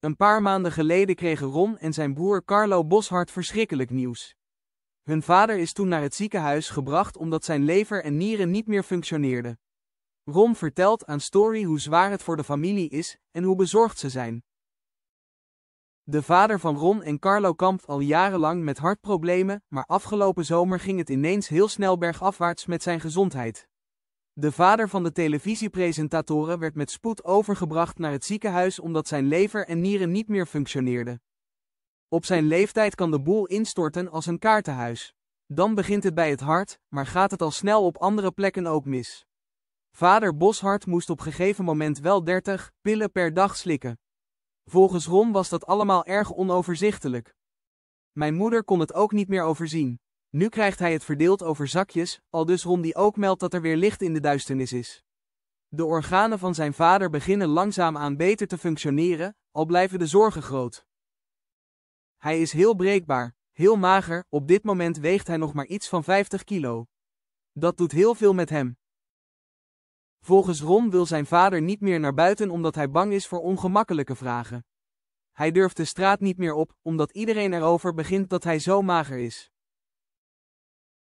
Een paar maanden geleden kregen Ron en zijn broer Carlo Boshart verschrikkelijk nieuws. Hun vader is toen naar het ziekenhuis gebracht omdat zijn lever en nieren niet meer functioneerden. Ron vertelt aan Story hoe zwaar het voor de familie is en hoe bezorgd ze zijn. De vader van Ron en Carlo kampt al jarenlang met hartproblemen, maar afgelopen zomer ging het ineens heel snel bergafwaarts met zijn gezondheid. De vader van de televisiepresentatoren werd met spoed overgebracht naar het ziekenhuis omdat zijn lever en nieren niet meer functioneerden. Op zijn leeftijd kan de boel instorten als een kaartenhuis. Dan begint het bij het hart, maar gaat het al snel op andere plekken ook mis. Vader Boshart moest op gegeven moment wel 30 pillen per dag slikken. Volgens Ron was dat allemaal erg onoverzichtelijk. Mijn moeder kon het ook niet meer overzien. Nu krijgt hij het verdeeld over zakjes, al dus Ron die ook meldt dat er weer licht in de duisternis is. De organen van zijn vader beginnen langzaamaan beter te functioneren, al blijven de zorgen groot. Hij is heel breekbaar, heel mager, op dit moment weegt hij nog maar iets van 50 kilo. Dat doet heel veel met hem. Volgens Ron wil zijn vader niet meer naar buiten omdat hij bang is voor ongemakkelijke vragen. Hij durft de straat niet meer op, omdat iedereen erover begint dat hij zo mager is.